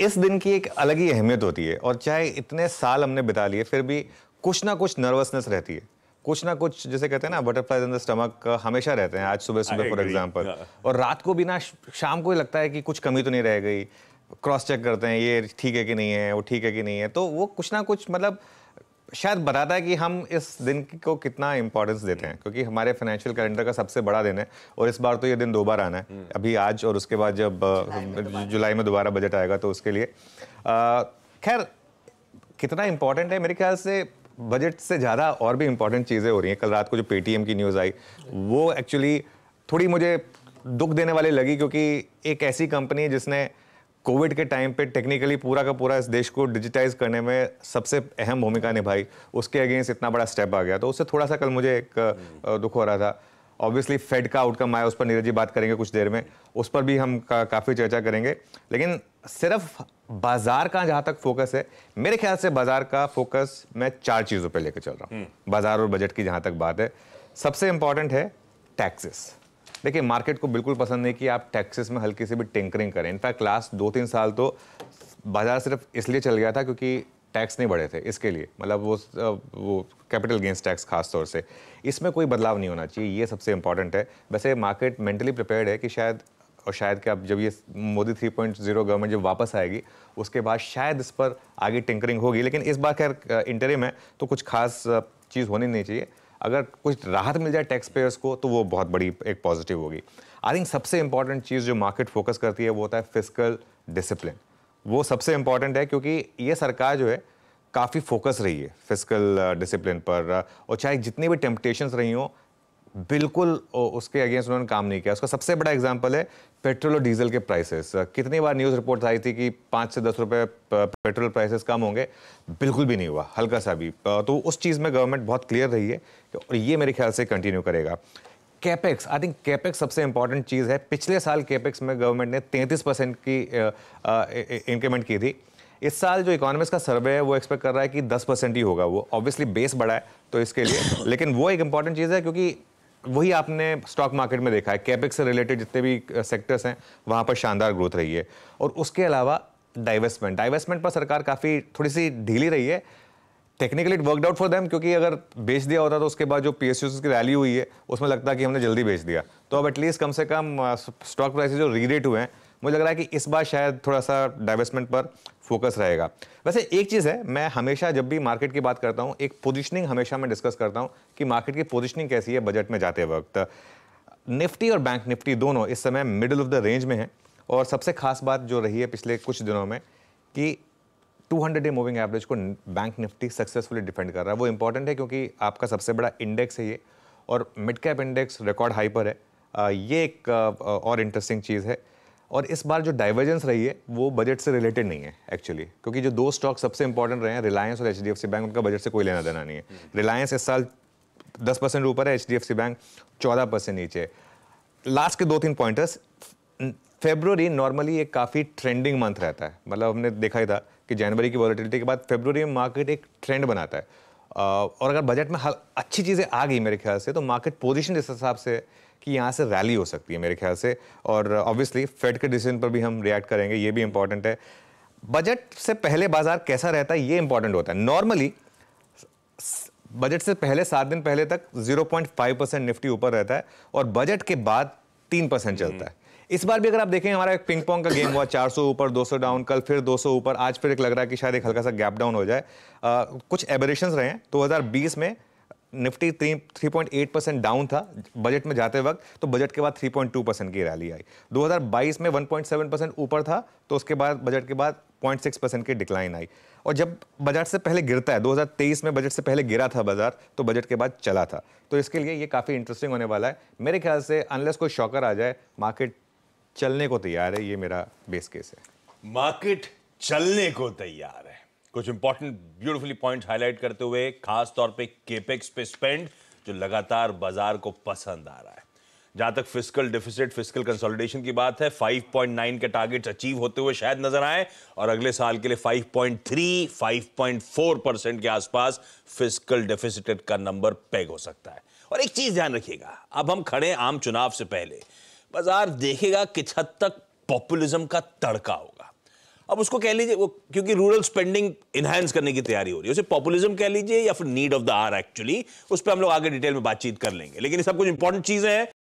इस दिन की एक अलग ही अहमियत होती है और चाहे इतने साल हमने बिता लिए फिर भी कुछ ना कुछ नर्वसनेस रहती है कुछ ना कुछ जैसे कहते हैं ना बटरफ्लाई इन द स्टमक हमेशा रहते हैं आज सुबह सुबह फॉर एग्जाम्पल और रात को भी ना शाम को ही लगता है कि कुछ कमी तो नहीं रह गई क्रॉस चेक करते हैं ये ठीक है कि नहीं है वो ठीक है कि नहीं है तो वो कुछ ना कुछ मतलब शायद बताता है कि हम इस दिन को कितना इम्पोर्टेंस देते हैं क्योंकि हमारे फाइनेंशियल कैलेंडर का सबसे बड़ा दिन है और इस बार तो ये दिन दो बार आना है हम्म। अभी आज और उसके बाद जब जुलाई में दोबारा बजट आएगा तो उसके लिए खैर कितना इम्पोर्टेंट है मेरे ख्याल से बजट से ज़्यादा और भी इम्पोर्टेंट चीज़ें हो रही हैं कल रात को जो पेटीएम की न्यूज़ आई वो एक्चुअली थोड़ी मुझे दुख देने वाली लगी क्योंकि एक ऐसी कंपनी जिसने कोविड के टाइम पे टेक्निकली पूरा का पूरा इस देश को डिजिटाइज करने में सबसे अहम भूमिका निभाई उसके अगेंस्ट इतना बड़ा स्टेप आ गया तो उससे थोड़ा सा कल मुझे एक दुख हो रहा था ऑब्वियसली फेड का आउटकम आया उस पर नीरज जी बात करेंगे कुछ देर में उस पर भी हम का, काफ़ी चर्चा करेंगे लेकिन सिर्फ बाजार का जहाँ तक फोकस है मेरे ख्याल से बाजार का फोकस मैं चार चीज़ों पर लेकर चल रहा हूँ हम्म। बाजार और बजट की जहाँ तक बात है सबसे इम्पॉर्टेंट है टैक्सेस देखिए मार्केट को बिल्कुल पसंद नहीं कि आप टैक्सेस में हल्की से भी टेंकरिंग करें इनफैक्ट लास्ट दो तीन साल तो बाजार सिर्फ इसलिए चल गया था क्योंकि टैक्स नहीं बढ़े थे इसके लिए मतलब वो वो कैपिटल गेंस टैक्स खास तौर से इसमें कोई बदलाव नहीं होना चाहिए ये सबसे इंपॉर्टेंट है वैसे मार्केट मेंटली प्रिपेयर्ड है कि शायद और शायद कि अब जब ये मोदी 3.0 गवर्नमेंट जब वापस आएगी उसके बाद शायद इस पर आगे टिंकरिंग होगी लेकिन इस बार खैर इंटरव्यू में तो कुछ खास चीज़ होनी नहीं चाहिए अगर कुछ राहत मिल जाए टैक्स पेयर्स को तो वो बहुत बड़ी एक पॉजिटिव होगी आई थिंक सबसे इंपॉर्टेंट चीज़ जो मार्केट फोकस करती है वो होता है फिजिकल डिसिप्लिन वो सबसे इम्पॉर्टेंट है क्योंकि ये सरकार जो है काफ़ी फोकस रही है फिजिकल डिसिप्लिन uh, पर और चाहे जितनी भी टेम्पटेशंस रही हों बिल्कुल उसके अगेंस्ट उन्होंने काम नहीं किया उसका सबसे बड़ा एग्जाम्पल है पेट्रोल और डीजल के प्राइसेस कितनी बार न्यूज़ रिपोर्ट आई थी कि पाँच से दस रुपये पेट्रोल प्राइसेस कम होंगे बिल्कुल भी नहीं हुआ हल्का सा भी तो उस चीज़ में गवर्नमेंट बहुत क्लियर रही है और ये मेरे ख्याल से कंटिन्यू करेगा कैपेक्स आई थिंक कैपेक्स सबसे इंपॉर्टेंट चीज़ है पिछले साल कैपेक्स में गवर्नमेंट ने तैंतीस परसेंट की इंक्रीमेंट की थी इस साल जो इकोनॉमिक्स का सर्वे है वो एक्सपेक्ट कर रहा है कि दस परसेंट ही होगा वो ऑब्वियसली बेस बढ़ा है तो इसके लिए लेकिन वो एक इंपॉर्टेंट चीज़ है क्योंकि वही आपने स्टॉक मार्केट में देखा है कैपेक्स से रिलेटेड जितने भी सेक्टर्स हैं वहाँ पर शानदार ग्रोथ रही है और उसके अलावा डाइवेस्टमेंट डाइवेस्टमेंट पर सरकार काफ़ी थोड़ी सी ढीली रही है technically it worked out for them क्योंकि अगर बेच दिया होता तो उसके बाद जो पी एस की रैली हुई है उसमें लगता है कि हमने जल्दी बेच दिया तो अब एटलीस्ट कम से कम स्टॉक प्राइसेज जो रीरेट हुए हैं मुझे लग रहा है कि इस बार शायद थोड़ा सा डाइवेस्टमेंट पर फोकस रहेगा वैसे एक चीज़ है मैं हमेशा जब भी मार्केट की बात करता हूँ एक पोजिशनिंग हमेशा मैं डिस्कस करता हूँ कि मार्केट की पोजिशनिंग कैसी है बजट में जाते वक्त निफ्टी और बैंक निफ्टी दोनों इस समय मिडिल ऑफ द रेंज में हैं और सबसे खास बात जो रही है पिछले कुछ दिनों में कि 200 डे मूविंग एवरेज को बैंक निफ्टी सक्सेसफुली डिफेंड कर रहा है वो इंपॉर्टेंट है क्योंकि आपका सबसे बड़ा इंडेक्स है ये और mid cap index record high पर है ये एक और इंटरेस्टिंग चीज़ है और इस बार जो डाइवर्जेंस रही है वो बजट से रिलेटेड नहीं है एक्चुअली क्योंकि जो दो स्टॉक सबसे इंपॉर्टेंट रहे हैं रिलायंस और एच बैंक उनका बजट से कोई लेना देना नहीं है रिलायंस इस साल दस परसेंट ऊपर है एच बैंक चौदह परसेंट नीचे लास्ट के दो तीन पॉइंटर्स फेब्रवरी नॉर्मली एक काफ़ी ट्रेंडिंग मंथ रहता है मतलब हमने देखा ही था कि जनवरी की वॉलिटिलिटी के बाद फेब्रवरी में मार्केट एक ट्रेंड बनाता है और अगर बजट में अच्छी चीज़ें आ गई मेरे ख्याल से तो मार्केट पोजिशन इस हिसाब से कि यहाँ से रैली हो सकती है मेरे ख्याल से और ऑब्वियसली फेड के डिसीजन पर भी हम रिएक्ट करेंगे ये भी इंपॉर्टेंट है बजट से पहले बाजार कैसा रहता है ये इंपॉर्टेंट होता है नॉर्मली बजट से पहले सात दिन पहले तक 0.5 परसेंट निफ्टी ऊपर रहता है और बजट के बाद तीन परसेंट हम्म। चलता है इस बार भी अगर आप देखें हमारा एक पिंग पोंग का गेम हुआ 400 ऊपर 200 डाउन कल फिर 200 ऊपर आज फिर एक लग रहा है कि शायद एक हल्का सा गैप डाउन हो जाए आ, कुछ एबरेशन रहे हैं 2020 में Nifty three three point eight percent down था बजट में जाते वक्त तो बजट के बाद थ्री पॉइंट टू परसेंट की रैली आई 2022 में वन पॉइंट सेवन परसेंट ऊपर था तो उसके बाद बजट के बाद पॉइंट सिक्स परसेंट की डिक्लाइन आई और जब बजट से पहले गिरता है 2023 में बजट से पहले गिरा था बाजार तो बजट के बाद चला था तो इसके लिए ये काफ़ी इंटरेस्टिंग होने वाला है मेरे ख्याल से अनलेस कोई शॉकर आ जाए मार्केट चलने को तैयार है ये मेरा बेस केस है मार्केट चलने को तैयार है कुछ इंपॉर्टेंट ब्यूटीफुली पॉइंट हाईलाइट करते हुए खास तौर पे केपेक्स पे स्पेंड जो लगातार बाजार को पसंद आ रहा है जहां तक फिजिकल डिफिसिट फिजिकल कंसोलिडेशन की बात है 5.9 के टारगेट्स अचीव होते हुए शायद नजर आए और अगले साल के लिए 5.3 5.4 परसेंट के आसपास फिजिकल डिफिसिट का नंबर पैग हो सकता है और एक चीज ध्यान रखिएगा अब हम खड़े आम चुनाव से पहले बाजार देखेगा किस हद तक पॉपुलिज्म का तड़का होगा अब उसको कह लीजिए वो क्योंकि रूरल स्पेंडिंग इन्हांस करने की तैयारी हो रही है उसे पॉपुलिज्म कह लीजिए या फिर need of the hour actually उस पर हम लोग आगे डिटेल में बातचीत कर लेंगे लेकिन सब कुछ इंपॉर्टेंट चीजें हैं